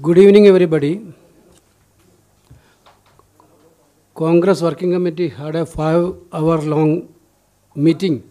Good evening, everybody. Congress Working Committee had a five hour long meeting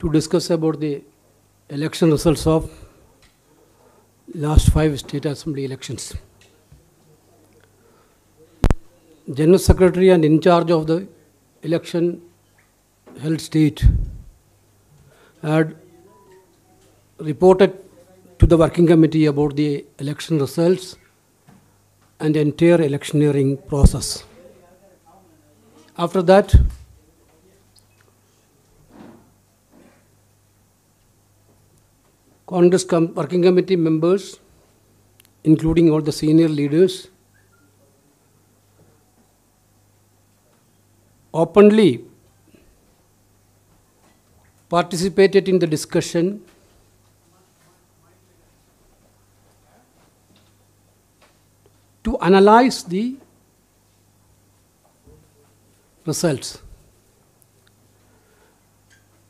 to discuss about the election results of last five state assembly elections. General Secretary and in charge of the election held state had reported to the working committee about the election results and the entire electioneering process. After that, Congress com Working Committee members, including all the senior leaders, openly participated in the discussion to analyze the results.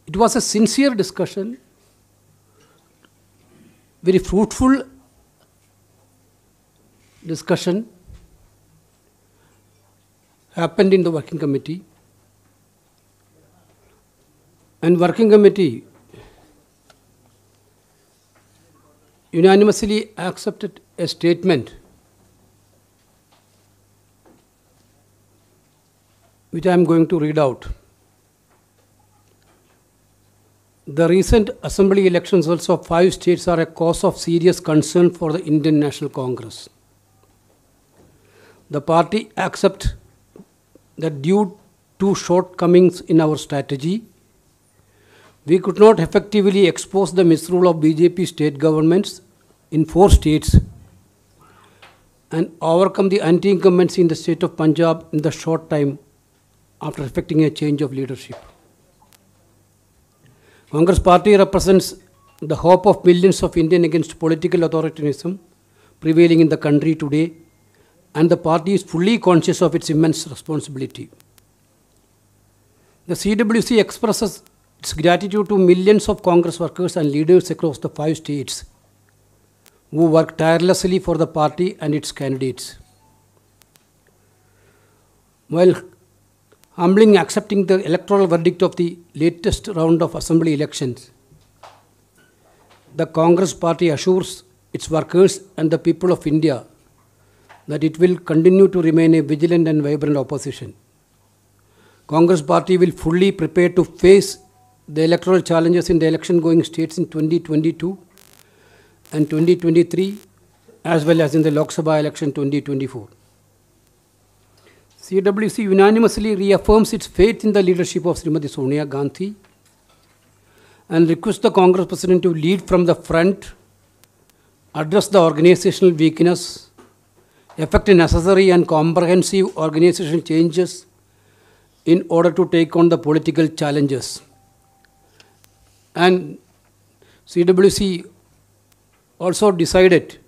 It was a sincere discussion, very fruitful discussion happened in the working committee. And working committee unanimously accepted a statement which I am going to read out. The recent assembly elections results of five states are a cause of serious concern for the Indian National Congress. The party accepts that due to shortcomings in our strategy, we could not effectively expose the misrule of BJP state governments in four states and overcome the anti-incumbency in the state of Punjab in the short time after effecting a change of leadership. Congress Party represents the hope of millions of Indians against political authoritarianism prevailing in the country today, and the party is fully conscious of its immense responsibility. The CWC expresses its gratitude to millions of Congress workers and leaders across the five states who work tirelessly for the party and its candidates. While humbling accepting the electoral verdict of the latest round of assembly elections. The Congress party assures its workers and the people of India that it will continue to remain a vigilant and vibrant opposition. Congress party will fully prepare to face the electoral challenges in the election going states in 2022 and 2023 as well as in the Lok Sabha election 2024. CWC unanimously reaffirms its faith in the leadership of Srimati Sonia Gandhi and requests the Congress President to lead from the front, address the organizational weakness, effect necessary and comprehensive organizational changes in order to take on the political challenges. And CWC also decided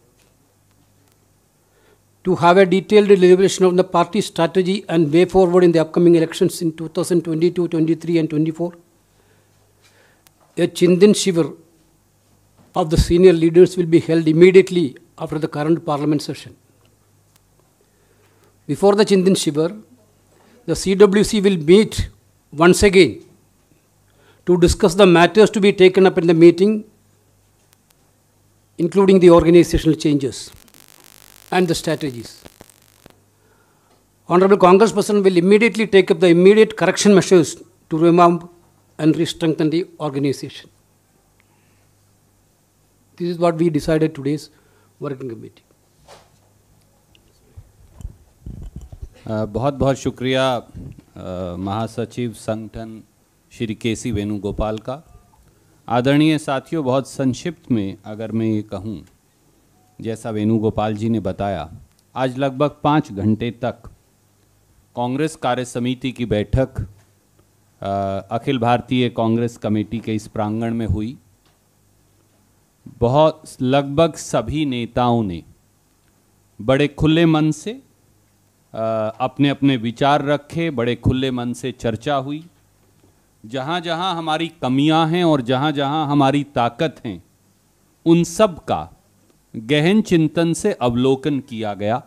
to have a detailed deliberation on the party strategy and way forward in the upcoming elections in 2022, 23, and 24. A Chindan Shivar of the senior leaders will be held immediately after the current parliament session. Before the Chindan Shivar, the CWC will meet once again to discuss the matters to be taken up in the meeting, including the organizational changes and the strategies. Honorable Congressperson will immediately take up the immediate correction measures to revamp and re-strengthen the organization. This is what we decided today's working committee. Uh, बहुत बहुत शुक्रिया uh, महासचिव संगठन श्री के सी वेणुगोपाल का आदरणीय साथियों बहुत संक्षिप्त में अगर मैं ये कहूँ जैसा वेणुगोपाल जी ने बताया आज लगभग पाँच घंटे तक कांग्रेस कार्य समिति की बैठक अखिल भारतीय कांग्रेस कमेटी के इस प्रांगण में हुई बहुत लगभग सभी नेताओं ने बड़े खुले मन से अपने अपने विचार रखे बड़े खुले मन से चर्चा हुई जहाँ जहाँ हमारी कमियाँ हैं और जहाँ जहाँ हमारी ताकत हैं उन सब का गहन चिंतन से अवलोकन किया गया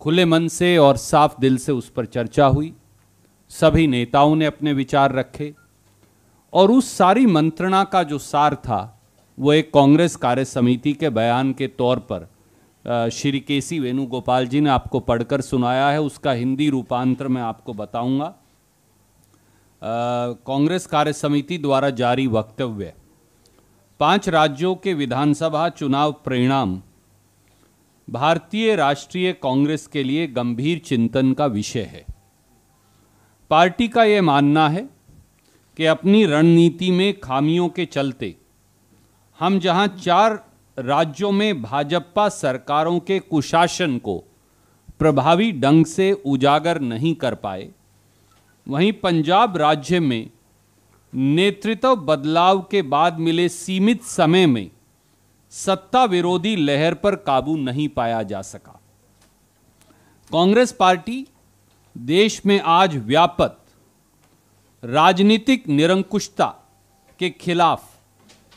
खुले मन से और साफ दिल से उस पर चर्चा हुई सभी नेताओं ने अपने विचार रखे और उस सारी मंत्रणा का जो सार था वो एक कांग्रेस कार्य समिति के बयान के तौर पर श्री के सी वेणुगोपाल जी ने आपको पढ़कर सुनाया है उसका हिंदी रूपांतर मैं आपको बताऊंगा कांग्रेस कार्य समिति द्वारा जारी वक्तव्य पांच राज्यों के विधानसभा चुनाव परिणाम भारतीय राष्ट्रीय कांग्रेस के लिए गंभीर चिंतन का विषय है पार्टी का यह मानना है कि अपनी रणनीति में खामियों के चलते हम जहां चार राज्यों में भाजपा सरकारों के कुशासन को प्रभावी ढंग से उजागर नहीं कर पाए वहीं पंजाब राज्य में नेतृत्व बदलाव के बाद मिले सीमित समय में सत्ता विरोधी लहर पर काबू नहीं पाया जा सका कांग्रेस पार्टी देश में आज व्यापक राजनीतिक निरंकुशता के खिलाफ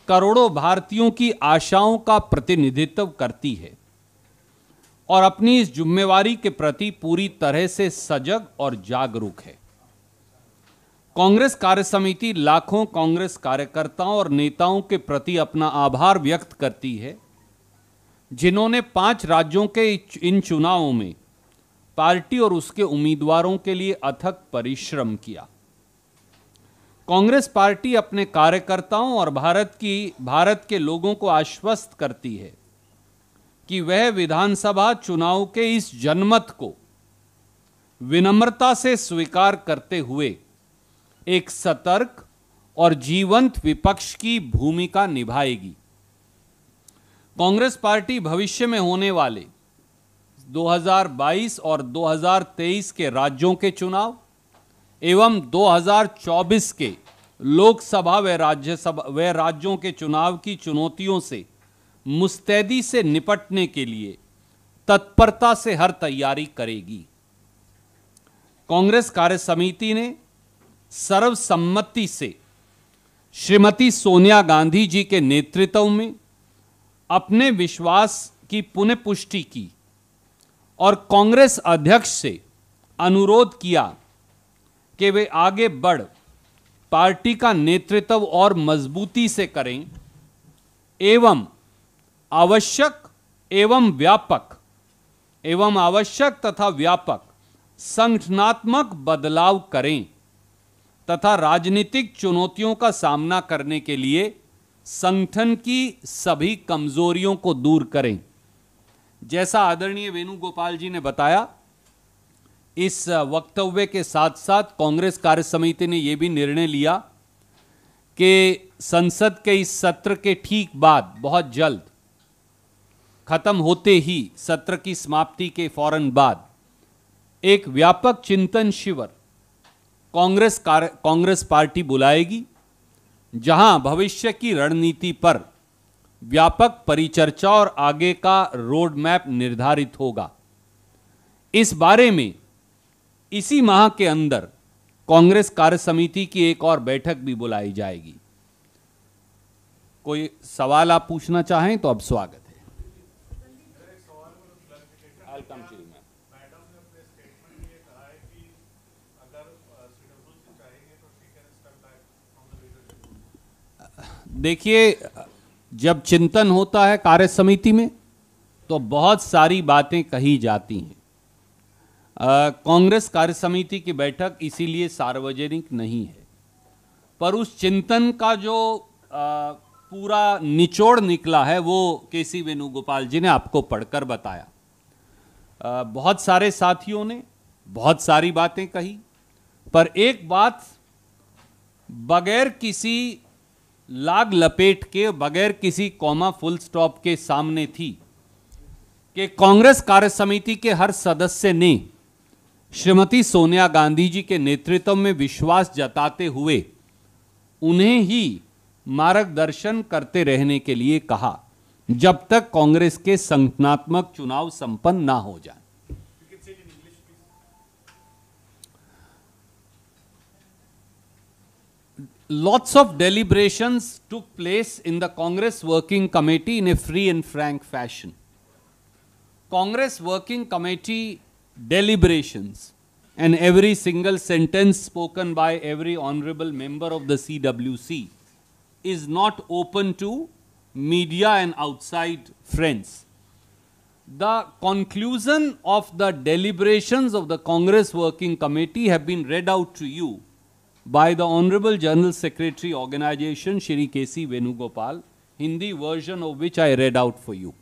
करोड़ों भारतीयों की आशाओं का प्रतिनिधित्व करती है और अपनी इस जिम्मेवारी के प्रति पूरी तरह से सजग और जागरूक है कांग्रेस कार्य समिति लाखों कांग्रेस कार्यकर्ताओं और नेताओं के प्रति अपना आभार व्यक्त करती है जिन्होंने पांच राज्यों के इन चुनावों में पार्टी और उसके उम्मीदवारों के लिए अथक परिश्रम किया कांग्रेस पार्टी अपने कार्यकर्ताओं और भारत की भारत के लोगों को आश्वस्त करती है कि वह विधानसभा चुनाव के इस जनमत को विनम्रता से स्वीकार करते हुए एक सतर्क और जीवंत विपक्ष की भूमिका निभाएगी कांग्रेस पार्टी भविष्य में होने वाले 2022 और 2023 के राज्यों के चुनाव एवं 2024 के लोकसभा व राज्यसभा व राज्यों के चुनाव की चुनौतियों से मुस्तैदी से निपटने के लिए तत्परता से हर तैयारी करेगी कांग्रेस कार्य समिति ने सर्वसम्मति से श्रीमती सोनिया गांधी जी के नेतृत्व में अपने विश्वास की पुनः पुष्टि की और कांग्रेस अध्यक्ष से अनुरोध किया कि वे आगे बढ़ पार्टी का नेतृत्व और मजबूती से करें एवं आवश्यक एवं व्यापक एवं आवश्यक तथा व्यापक संगठनात्मक बदलाव करें तथा राजनीतिक चुनौतियों का सामना करने के लिए संगठन की सभी कमजोरियों को दूर करें जैसा आदरणीय वेणुगोपाल जी ने बताया इस वक्तव्य के साथ साथ कांग्रेस कार्य समिति ने यह भी निर्णय लिया कि संसद के इस सत्र के ठीक बाद बहुत जल्द खत्म होते ही सत्र की समाप्ति के फौरन बाद एक व्यापक चिंतन शिविर कांग्रेस कांग्रेस पार्टी बुलाएगी जहां भविष्य की रणनीति पर व्यापक परिचर्चा और आगे का रोड मैप निर्धारित होगा इस बारे में इसी माह के अंदर कांग्रेस कार्य समिति की एक और बैठक भी बुलाई जाएगी कोई सवाल आप पूछना चाहें तो अब स्वागत है देखिए जब चिंतन होता है कार्य समिति में तो बहुत सारी बातें कही जाती हैं कांग्रेस कार्य समिति की बैठक इसीलिए सार्वजनिक नहीं है पर उस चिंतन का जो आ, पूरा निचोड़ निकला है वो के सी वेणुगोपाल जी ने आपको पढ़कर बताया आ, बहुत सारे साथियों ने बहुत सारी बातें कही पर एक बात बगैर किसी लाग लपेट के बगैर किसी कॉमा फुल स्टॉप के सामने थी कि कांग्रेस कार्य समिति के हर सदस्य ने श्रीमती सोनिया गांधी जी के नेतृत्व में विश्वास जताते हुए उन्हें ही मार्गदर्शन करते रहने के लिए कहा जब तक कांग्रेस के संगठनात्मक चुनाव संपन्न ना हो जाए lots of deliberations took place in the Congress Working Committee in a free and frank fashion. Congress Working Committee deliberations and every single sentence spoken by every honorable member of the CWC is not open to media and outside friends. The conclusion of the deliberations of the Congress Working Committee have been read out to you by the Honorable General Secretary Organization, Shri K.C. Venugopal, Hindi version of which I read out for you.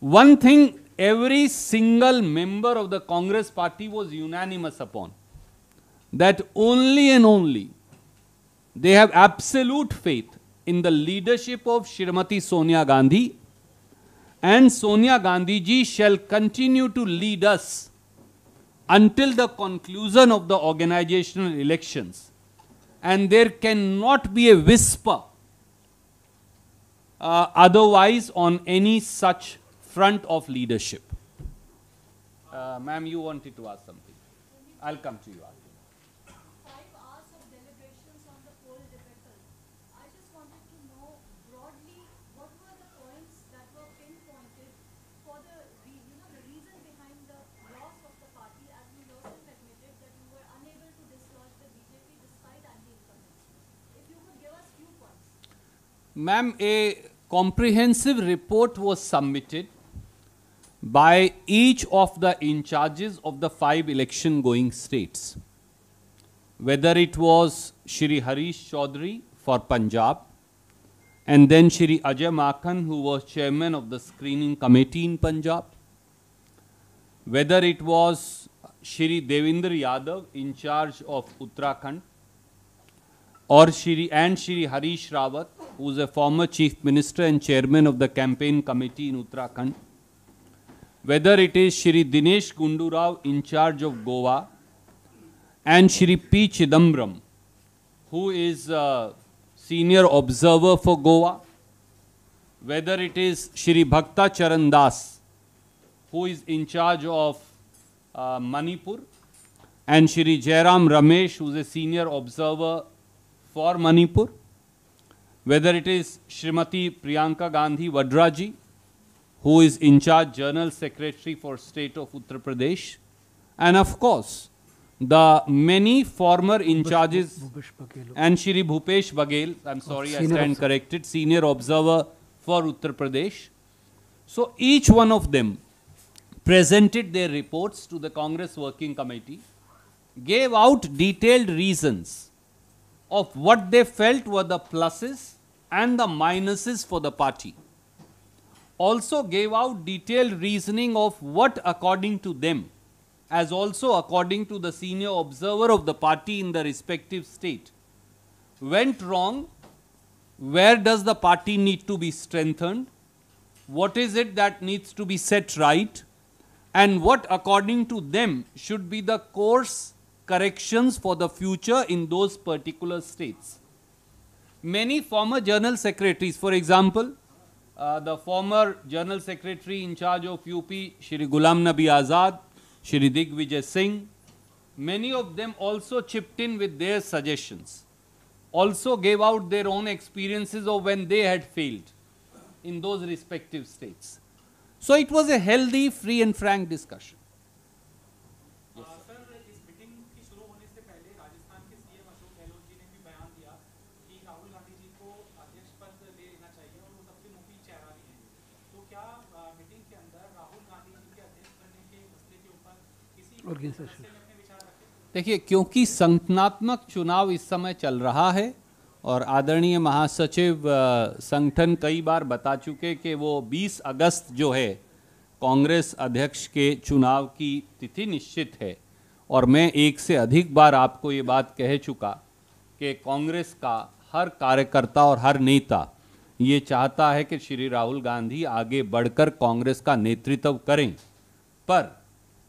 One thing every single member of the Congress party was unanimous upon, that only and only they have absolute faith in the leadership of Shrimati Sonia Gandhi and Sonia Gandhi ji shall continue to lead us until the conclusion of the organizational elections. And there cannot be a whisper uh, otherwise on any such front of leadership. Uh, Ma'am, you wanted to ask something. I'll come to you. Ma'am, a comprehensive report was submitted by each of the in charges of the five election going states. Whether it was Shri Harish Chaudhary for Punjab, and then Shri Ajay Makhan, who was chairman of the screening committee in Punjab, whether it was Shri Devinder Yadav in charge of Uttarakhand, और Shri and Shri Harish Rawat who is a former chief minister and chairman of the campaign committee in Uttarakhand whether it is Shri Dinesh Gundu Rao incharge of Goa and Shri P Chidambaram who is senior observer for Goa whether it is Shri Bhakta Charan Das who is incharge of Manipur and Shri Jairam Ramesh who is a senior observer for Manipur, whether it is Srimati Priyanka Gandhi Vadraji, who is in charge Journal Secretary for State of Uttar Pradesh, and of course, the many former in charges and Shri Bhupesh Baghel, I'm oh, sorry, I stand corrected, senior observer for Uttar Pradesh. So each one of them presented their reports to the Congress Working Committee, gave out detailed reasons of what they felt were the pluses and the minuses for the party. Also gave out detailed reasoning of what according to them, as also according to the senior observer of the party in the respective state, went wrong, where does the party need to be strengthened, what is it that needs to be set right, and what according to them should be the course corrections for the future in those particular states. Many former journal secretaries, for example, uh, the former journal secretary in charge of UP, Shri Gulam Nabi Azad, Shri Digvijay Singh, many of them also chipped in with their suggestions, also gave out their own experiences of when they had failed in those respective states. So it was a healthy, free and frank discussion. Organization देखिए क्योंकि संगठनात्मक चुनाव इस समय चल रहा है और आदरणीय महासचिव संगठन कई बार बता चुके कि वो 20 अगस्त जो है कांग्रेस अध्यक्ष के चुनाव की तिथि निश्चित है और मैं एक से अधिक बार आपको ये बात कह चुका कि कांग्रेस का हर कार्यकर्ता और हर नेता ये चाहता है कि श्री राहुल गांधी आगे बढ़कर कांग्रेस का नेतृत्व करें पर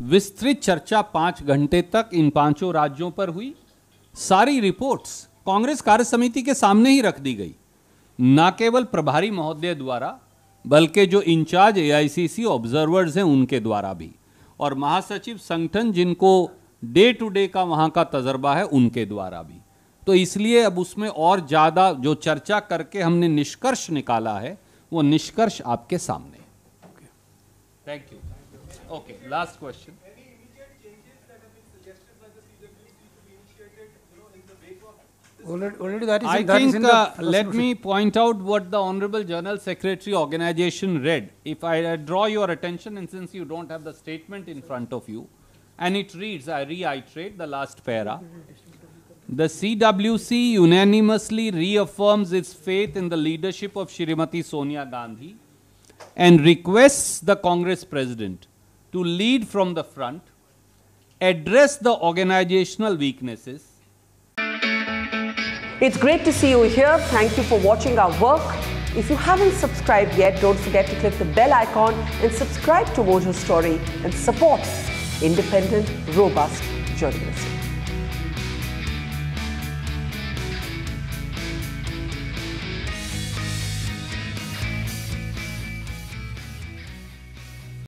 विस्तृत चर्चा पांच घंटे तक इन पांचों राज्यों पर हुई सारी रिपोर्ट्स कांग्रेस कार्य समिति के सामने ही रख दी गई न केवल प्रभारी महोदय द्वारा बल्कि जो इंचार्ज एआईसीसी ऑब्जर्वर्स हैं उनके द्वारा भी और महासचिव संगठन जिनको डे टू डे का वहाँ का तजर्बा है उनके द्वारा भी तो इसलिए अब उसमें और ज़्यादा जो चर्चा करके हमने निष्कर्ष निकाला है वो निष्कर्ष आपके सामने thank you Okay, last question. Any immediate changes that have been suggested by the CWC to be initiated, you know, in the wake of Already, already that is I in, uh, let me point out what the Honorable General Secretary organization read. If I uh, draw your attention, and since you don't have the statement in front of you, and it reads, I reiterate the last para. The CWC unanimously reaffirms its faith in the leadership of Shrimati Sonia Gandhi and requests the Congress President to lead from the front, address the organizational weaknesses. It's great to see you here. Thank you for watching our work. If you haven't subscribed yet, don't forget to click the bell icon and subscribe to Mojo Story and support independent, robust journalism.